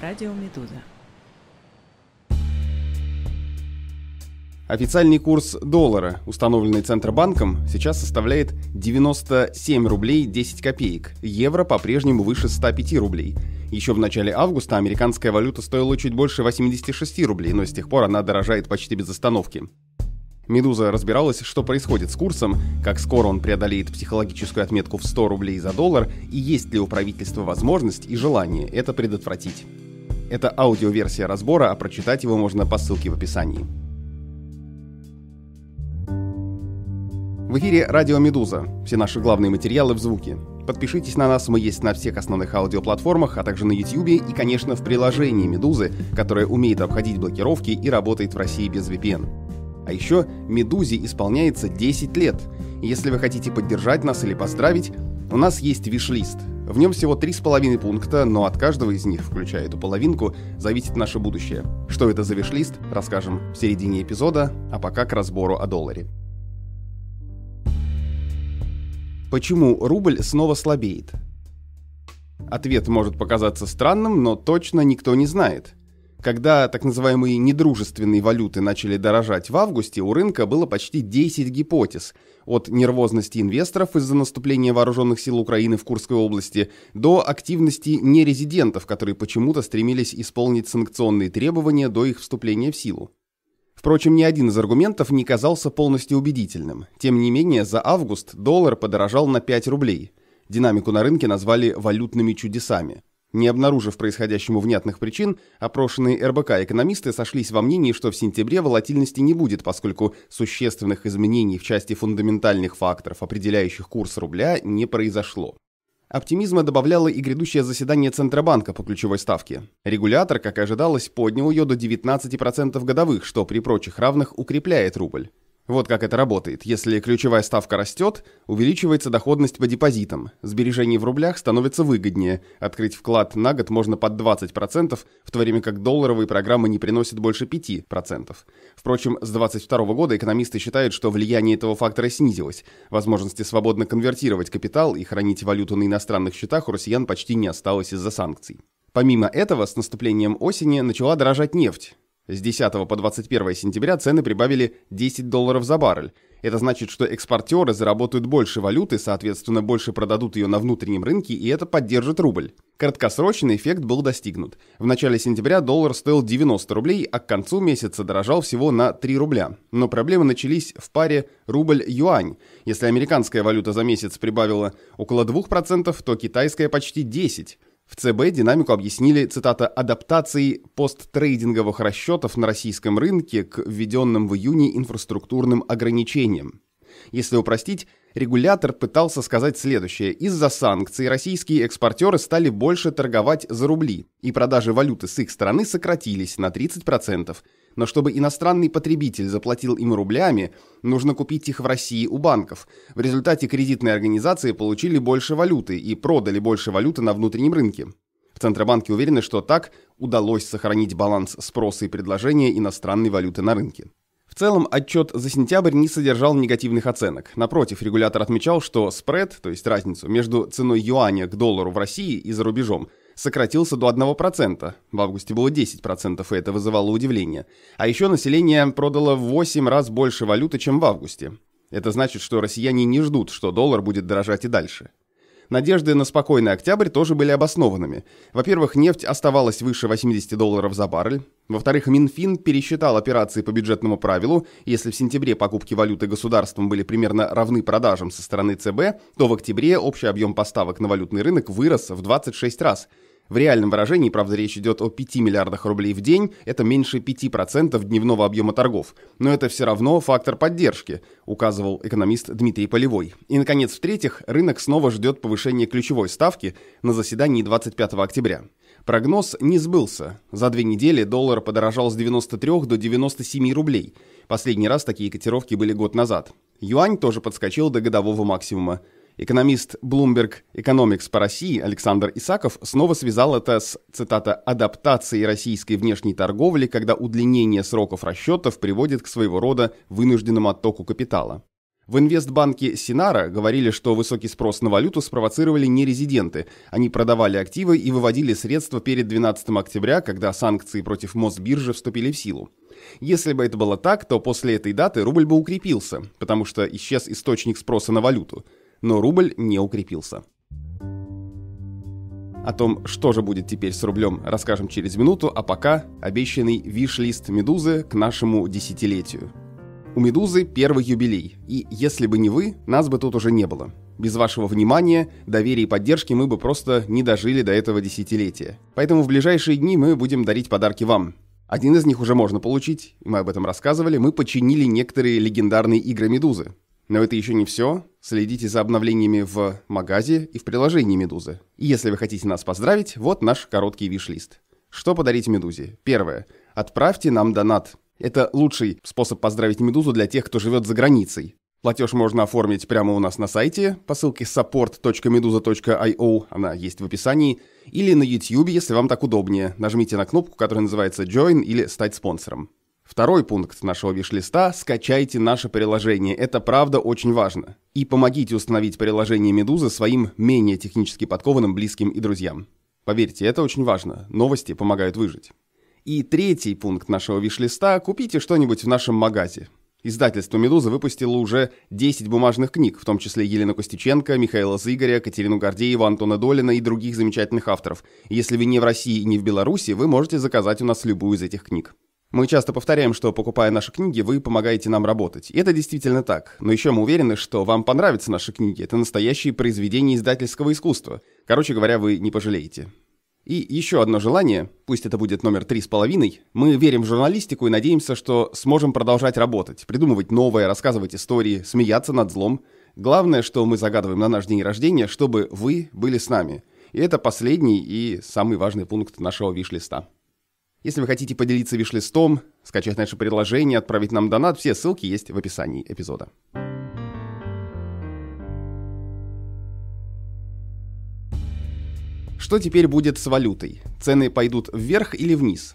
Радио «Медуза». Официальный курс доллара, установленный Центробанком, сейчас составляет 97 рублей 10 копеек. Евро по-прежнему выше 105 рублей. Еще в начале августа американская валюта стоила чуть больше 86 рублей, но с тех пор она дорожает почти без остановки. «Медуза» разбиралась, что происходит с курсом, как скоро он преодолеет психологическую отметку в 100 рублей за доллар и есть ли у правительства возможность и желание это предотвратить. Это аудиоверсия разбора, а прочитать его можно по ссылке в описании. В эфире «Радио Медуза». Все наши главные материалы в звуке. Подпишитесь на нас, мы есть на всех основных аудиоплатформах, а также на YouTube и, конечно, в приложении «Медузы», которое умеет обходить блокировки и работает в России без VPN. А еще «Медузе» исполняется 10 лет. Если вы хотите поддержать нас или поздравить, у нас есть виш-лист – в нем всего три с половиной пункта, но от каждого из них, включая эту половинку, зависит наше будущее. Что это за вишлист, расскажем в середине эпизода, а пока к разбору о долларе. Почему рубль снова слабеет? Ответ может показаться странным, но точно никто не знает – когда так называемые недружественные валюты начали дорожать в августе, у рынка было почти 10 гипотез. От нервозности инвесторов из-за наступления вооруженных сил Украины в Курской области до активности нерезидентов, которые почему-то стремились исполнить санкционные требования до их вступления в силу. Впрочем, ни один из аргументов не казался полностью убедительным. Тем не менее, за август доллар подорожал на 5 рублей. Динамику на рынке назвали «валютными чудесами». Не обнаружив происходящему внятных причин, опрошенные РБК экономисты сошлись во мнении, что в сентябре волатильности не будет, поскольку существенных изменений в части фундаментальных факторов, определяющих курс рубля, не произошло. Оптимизма добавляло и грядущее заседание Центробанка по ключевой ставке. Регулятор, как и ожидалось, поднял ее до 19% годовых, что при прочих равных укрепляет рубль. Вот как это работает. Если ключевая ставка растет, увеличивается доходность по депозитам. Сбережений в рублях становится выгоднее. Открыть вклад на год можно под 20%, в то время как долларовые программы не приносят больше 5%. Впрочем, с 2022 года экономисты считают, что влияние этого фактора снизилось. Возможности свободно конвертировать капитал и хранить валюту на иностранных счетах у россиян почти не осталось из-за санкций. Помимо этого, с наступлением осени начала дорожать нефть. С 10 по 21 сентября цены прибавили 10 долларов за баррель. Это значит, что экспортеры заработают больше валюты, соответственно, больше продадут ее на внутреннем рынке, и это поддержит рубль. Краткосрочный эффект был достигнут. В начале сентября доллар стоил 90 рублей, а к концу месяца дорожал всего на 3 рубля. Но проблемы начались в паре рубль-юань. Если американская валюта за месяц прибавила около 2%, то китайская почти 10%. В ЦБ динамику объяснили, цитата, «адаптацией посттрейдинговых расчетов на российском рынке к введенным в июне инфраструктурным ограничениям». Если упростить, регулятор пытался сказать следующее. Из-за санкций российские экспортеры стали больше торговать за рубли, и продажи валюты с их стороны сократились на 30%, но чтобы иностранный потребитель заплатил им рублями, нужно купить их в России у банков. В результате кредитные организации получили больше валюты и продали больше валюты на внутреннем рынке. В Центробанке уверены, что так удалось сохранить баланс спроса и предложения иностранной валюты на рынке. В целом, отчет за сентябрь не содержал негативных оценок. Напротив, регулятор отмечал, что спред, то есть разницу между ценой юаня к доллару в России и за рубежом, сократился до 1%, в августе было 10%, и это вызывало удивление. А еще население продало в 8 раз больше валюты, чем в августе. Это значит, что россияне не ждут, что доллар будет дорожать и дальше. Надежды на спокойный октябрь тоже были обоснованными. Во-первых, нефть оставалась выше 80 долларов за баррель. Во-вторых, Минфин пересчитал операции по бюджетному правилу. Если в сентябре покупки валюты государством были примерно равны продажам со стороны ЦБ, то в октябре общий объем поставок на валютный рынок вырос в 26 раз – в реальном выражении, правда, речь идет о 5 миллиардах рублей в день, это меньше 5% дневного объема торгов. Но это все равно фактор поддержки, указывал экономист Дмитрий Полевой. И, наконец, в-третьих, рынок снова ждет повышения ключевой ставки на заседании 25 октября. Прогноз не сбылся. За две недели доллар подорожал с 93 до 97 рублей. Последний раз такие котировки были год назад. Юань тоже подскочил до годового максимума. Экономист Bloomberg Economics по России Александр Исаков снова связал это с, цитата, «адаптацией российской внешней торговли, когда удлинение сроков расчетов приводит к своего рода вынужденному оттоку капитала». В инвестбанке Синара говорили, что высокий спрос на валюту спровоцировали не резиденты, Они продавали активы и выводили средства перед 12 октября, когда санкции против Мосбиржи вступили в силу. Если бы это было так, то после этой даты рубль бы укрепился, потому что исчез источник спроса на валюту – но рубль не укрепился. О том, что же будет теперь с рублем, расскажем через минуту, а пока обещанный виш-лист «Медузы» к нашему десятилетию. У «Медузы» первый юбилей, и если бы не вы, нас бы тут уже не было. Без вашего внимания, доверия и поддержки мы бы просто не дожили до этого десятилетия. Поэтому в ближайшие дни мы будем дарить подарки вам. Один из них уже можно получить, мы об этом рассказывали, мы починили некоторые легендарные игры «Медузы». Но это еще не все. Следите за обновлениями в магазе и в приложении «Медузы». И если вы хотите нас поздравить, вот наш короткий виш-лист. Что подарить «Медузе»? Первое. Отправьте нам донат. Это лучший способ поздравить «Медузу» для тех, кто живет за границей. Платеж можно оформить прямо у нас на сайте по ссылке support.meduza.io, она есть в описании, или на YouTube, если вам так удобнее. Нажмите на кнопку, которая называется «Join» или «Стать спонсором». Второй пункт нашего виш-листа – скачайте наше приложение. Это правда очень важно. И помогите установить приложение «Медуза» своим менее технически подкованным близким и друзьям. Поверьте, это очень важно. Новости помогают выжить. И третий пункт нашего виш-листа – купите что-нибудь в нашем магазе. Издательство «Медуза» выпустило уже 10 бумажных книг, в том числе Елену Костюченко, Михаила Зыгоря, Катерину Гордееву, Антона Долина и других замечательных авторов. Если вы не в России и не в Беларуси, вы можете заказать у нас любую из этих книг. Мы часто повторяем, что, покупая наши книги, вы помогаете нам работать. И это действительно так. Но еще мы уверены, что вам понравятся наши книги. Это настоящие произведения издательского искусства. Короче говоря, вы не пожалеете. И еще одно желание, пусть это будет номер три с половиной, мы верим в журналистику и надеемся, что сможем продолжать работать, придумывать новое, рассказывать истории, смеяться над злом. Главное, что мы загадываем на наш день рождения, чтобы вы были с нами. И это последний и самый важный пункт нашего виш-листа. Если вы хотите поделиться виш скачать наше предложение, отправить нам донат, все ссылки есть в описании эпизода. Что теперь будет с валютой? Цены пойдут вверх или вниз?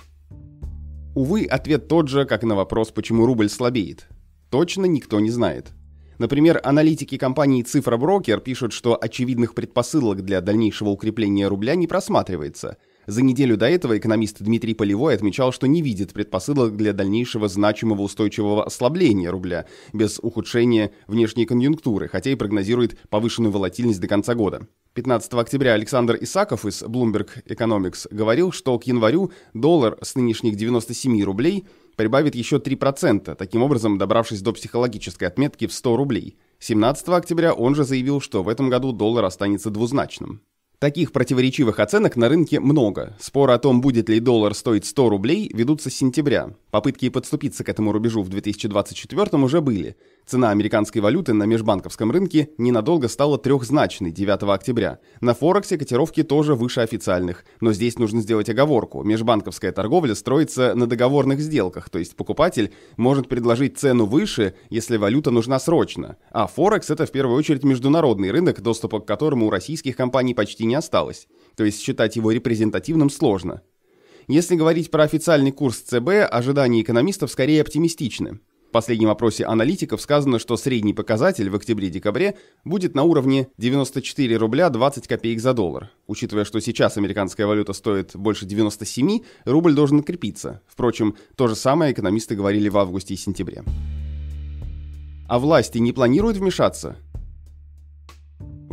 Увы, ответ тот же, как и на вопрос, почему рубль слабеет. Точно никто не знает. Например, аналитики компании Цифра Брокер пишут, что очевидных предпосылок для дальнейшего укрепления рубля не просматривается – за неделю до этого экономист Дмитрий Полевой отмечал, что не видит предпосылок для дальнейшего значимого устойчивого ослабления рубля без ухудшения внешней конъюнктуры, хотя и прогнозирует повышенную волатильность до конца года. 15 октября Александр Исаков из Bloomberg Economics говорил, что к январю доллар с нынешних 97 рублей прибавит еще 3%, таким образом добравшись до психологической отметки в 100 рублей. 17 октября он же заявил, что в этом году доллар останется двузначным. Таких противоречивых оценок на рынке много. Спор о том, будет ли доллар стоить 100 рублей, ведутся с сентября. Попытки подступиться к этому рубежу в 2024 уже были – Цена американской валюты на межбанковском рынке ненадолго стала трехзначной 9 октября. На Форексе котировки тоже выше официальных, но здесь нужно сделать оговорку. Межбанковская торговля строится на договорных сделках, то есть покупатель может предложить цену выше, если валюта нужна срочно. А Форекс это в первую очередь международный рынок, доступа к которому у российских компаний почти не осталось. То есть считать его репрезентативным сложно. Если говорить про официальный курс ЦБ, ожидания экономистов скорее оптимистичны последнем опросе аналитиков сказано, что средний показатель в октябре-декабре будет на уровне 94 рубля 20 копеек за доллар. Учитывая, что сейчас американская валюта стоит больше 97, рубль должен крепиться. Впрочем, то же самое экономисты говорили в августе и сентябре. А власти не планируют вмешаться?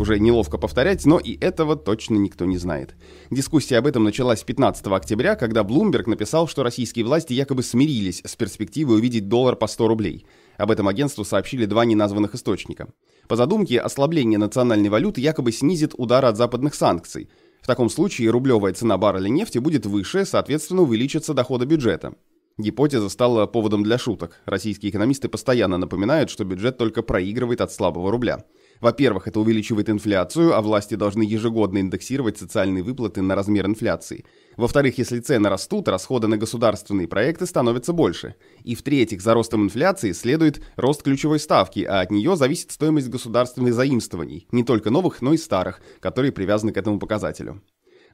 уже неловко повторять, но и этого точно никто не знает. Дискуссия об этом началась 15 октября, когда Блумберг написал, что российские власти якобы смирились с перспективой увидеть доллар по 100 рублей. Об этом агентству сообщили два неназванных источника. По задумке, ослабление национальной валюты якобы снизит удар от западных санкций. В таком случае рублевая цена барреля нефти будет выше, соответственно увеличится доходы бюджета. Гипотеза стала поводом для шуток. Российские экономисты постоянно напоминают, что бюджет только проигрывает от слабого рубля. Во-первых, это увеличивает инфляцию, а власти должны ежегодно индексировать социальные выплаты на размер инфляции. Во-вторых, если цены растут, расходы на государственные проекты становятся больше. И в-третьих, за ростом инфляции следует рост ключевой ставки, а от нее зависит стоимость государственных заимствований, не только новых, но и старых, которые привязаны к этому показателю.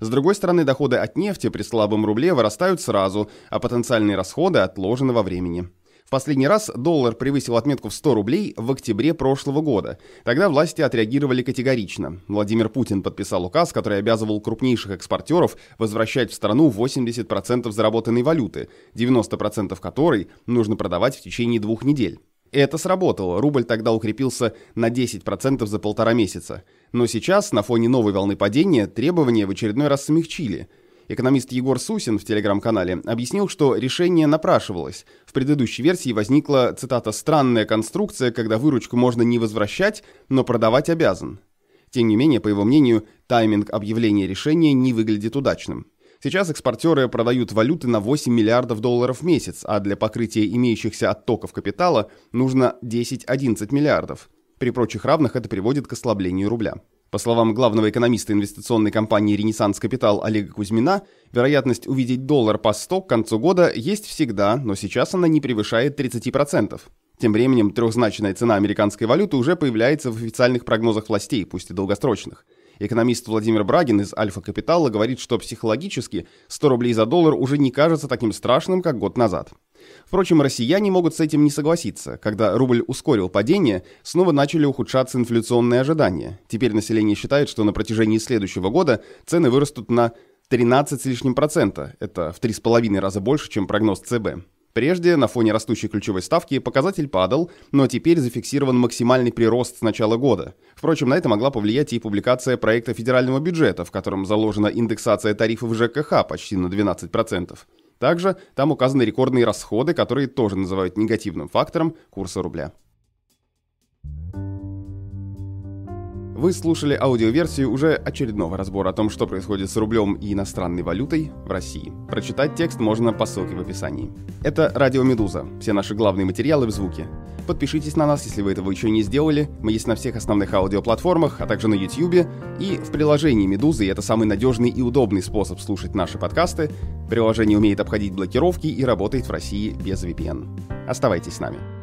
С другой стороны, доходы от нефти при слабом рубле вырастают сразу, а потенциальные расходы отложены во времени. В последний раз доллар превысил отметку в 100 рублей в октябре прошлого года. Тогда власти отреагировали категорично. Владимир Путин подписал указ, который обязывал крупнейших экспортеров возвращать в страну 80% заработанной валюты, 90% которой нужно продавать в течение двух недель. Это сработало, рубль тогда укрепился на 10% за полтора месяца. Но сейчас, на фоне новой волны падения, требования в очередной раз смягчили – Экономист Егор Сусин в телеграм-канале объяснил, что решение напрашивалось. В предыдущей версии возникла, цитата, «странная конструкция, когда выручку можно не возвращать, но продавать обязан». Тем не менее, по его мнению, тайминг объявления решения не выглядит удачным. Сейчас экспортеры продают валюты на 8 миллиардов долларов в месяц, а для покрытия имеющихся оттоков капитала нужно 10-11 миллиардов. При прочих равных это приводит к ослаблению рубля. По словам главного экономиста инвестиционной компании «Ренессанс Капитал» Олега Кузьмина, вероятность увидеть доллар по 100 к концу года есть всегда, но сейчас она не превышает 30%. Тем временем трехзначная цена американской валюты уже появляется в официальных прогнозах властей, пусть и долгосрочных – Экономист Владимир Брагин из «Альфа Капитала» говорит, что психологически 100 рублей за доллар уже не кажется таким страшным, как год назад. Впрочем, россияне могут с этим не согласиться. Когда рубль ускорил падение, снова начали ухудшаться инфляционные ожидания. Теперь население считает, что на протяжении следующего года цены вырастут на 13 с лишним процента. Это в 3,5 раза больше, чем прогноз ЦБ. Прежде, на фоне растущей ключевой ставки, показатель падал, но теперь зафиксирован максимальный прирост с начала года. Впрочем, на это могла повлиять и публикация проекта федерального бюджета, в котором заложена индексация тарифов ЖКХ почти на 12%. Также там указаны рекордные расходы, которые тоже называют негативным фактором курса рубля. Вы слушали аудиоверсию уже очередного разбора о том, что происходит с рублем и иностранной валютой в России. Прочитать текст можно по ссылке в описании. Это «Радио Медуза». Все наши главные материалы в звуке. Подпишитесь на нас, если вы этого еще не сделали. Мы есть на всех основных аудиоплатформах, а также на YouTube и в приложении «Медузы». И это самый надежный и удобный способ слушать наши подкасты. Приложение умеет обходить блокировки и работает в России без VPN. Оставайтесь с нами.